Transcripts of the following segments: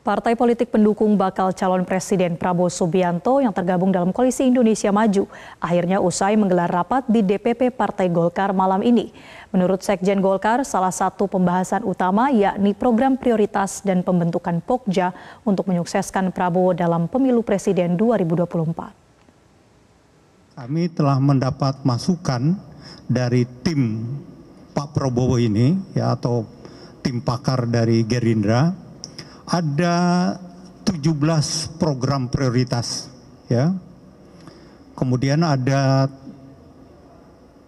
Partai politik pendukung bakal calon Presiden Prabowo Subianto yang tergabung dalam Koalisi Indonesia Maju akhirnya usai menggelar rapat di DPP Partai Golkar malam ini. Menurut Sekjen Golkar, salah satu pembahasan utama yakni program prioritas dan pembentukan Pokja untuk menyukseskan Prabowo dalam Pemilu Presiden 2024. Kami telah mendapat masukan dari tim Pak Prabowo ini ya atau tim pakar dari Gerindra ada 17 program prioritas ya. Kemudian ada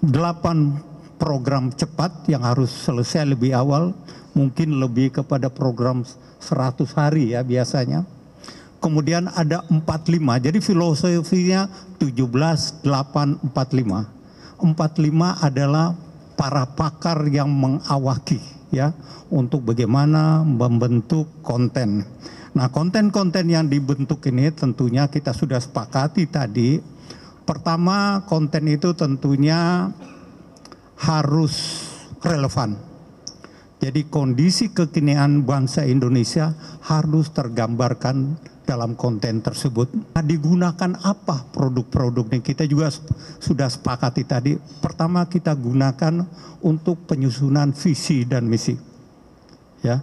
8 program cepat yang harus selesai lebih awal, mungkin lebih kepada program 100 hari ya biasanya. Kemudian ada 45. Jadi filosofinya 17 8 45. 45 adalah para pakar yang mengawaki ya untuk bagaimana membentuk konten. Nah, konten-konten yang dibentuk ini tentunya kita sudah sepakati tadi. Pertama, konten itu tentunya harus relevan jadi kondisi kekinian bangsa Indonesia harus tergambarkan dalam konten tersebut. Nah, digunakan apa produk-produknya? Kita juga sudah sepakati tadi. Pertama kita gunakan untuk penyusunan visi dan misi. Ya.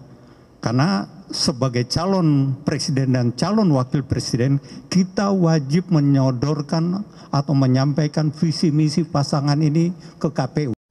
Karena sebagai calon presiden dan calon wakil presiden, kita wajib menyodorkan atau menyampaikan visi misi pasangan ini ke KPU.